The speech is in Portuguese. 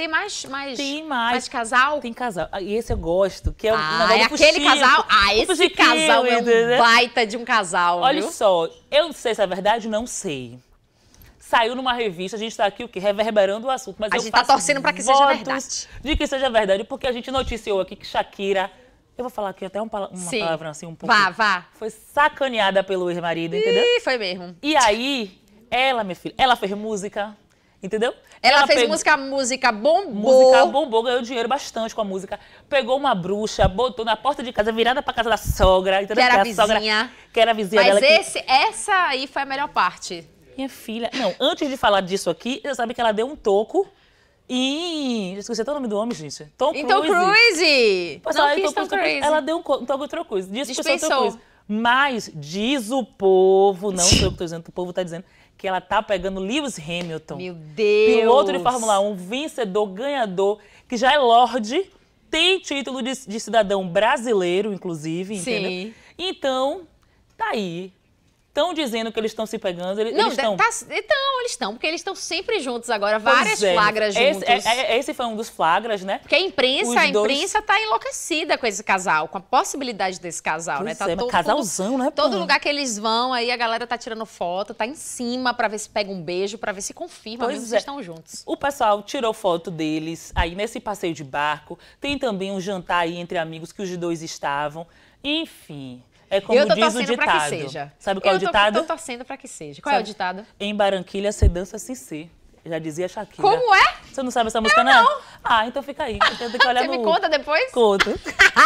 Tem mais, mais, tem mais. mais casal? Tem casal. Ah, e esse eu gosto, que é o ah, é aquele casal? Ah, esse fuxico, casal é um baita de um casal, Olha viu? só, eu não sei se é verdade, não sei. Saiu numa revista, a gente está aqui o quê? Reverberando o assunto. Mas a gente está torcendo para que seja verdade. De que seja verdade, porque a gente noticiou aqui que Shakira eu vou falar aqui até um, uma Sim. palavra assim um pouco. Vá, vá. Foi sacaneada pelo ex-marido, entendeu? Ih, foi mesmo. E aí, ela, minha filha, ela fez música, Entendeu? Ela, ela fez pegou... música, música bombou. Música bombou, ganhou dinheiro bastante com a música. Pegou uma bruxa, botou na porta de casa, virada pra casa da sogra. Entendeu? Que era a vizinha. Sogra, que era a vizinha Mas dela, Mas que... essa aí foi a melhor parte. Minha filha... Não, antes de falar disso aqui, eu sabia que ela deu um toco já Esqueci até o nome do homem, gente. Tom então, Cruise. Tom Cruise! Pois não ela, Tom Cruise, Cruise. ela deu um Tom Tom Cruise. Mas diz o povo, não sei o que estou dizendo, o povo está dizendo que ela tá pegando Lewis Hamilton. Meu Deus! Piloto de Fórmula 1, vencedor, ganhador, que já é Lorde, tem título de, de cidadão brasileiro, inclusive, Sim. entendeu? Então, tá aí estão dizendo que eles estão se pegando, eles, não, estão... Tá, então, eles estão, porque eles estão sempre juntos agora, várias é, flagras juntos. Esse, é, é, é, esse, foi um dos flagras, né? Porque a imprensa, a imprensa dois... tá enlouquecida com esse casal, com a possibilidade desse casal, pois né? Tá é, todo, casalzão, né? Todo lugar que eles vão, aí a galera tá tirando foto, tá em cima para ver se pega um beijo, para ver se confirma pois mesmo é. que estão juntos. O pessoal tirou foto deles aí nesse passeio de barco, tem também um jantar aí entre amigos que os dois estavam. Enfim, é como eu tô diz torcendo é o ditado. Pra que seja. Sabe qual eu é o ditado? Eu tô torcendo para que seja. Qual sabe? é o ditado? Em Barranquilha se dança ser. Já dizia Shakira. Como é? Você não sabe essa música, eu não? não? Ah, então fica aí. Eu tenho que olhar Você no... me conta depois? Conto.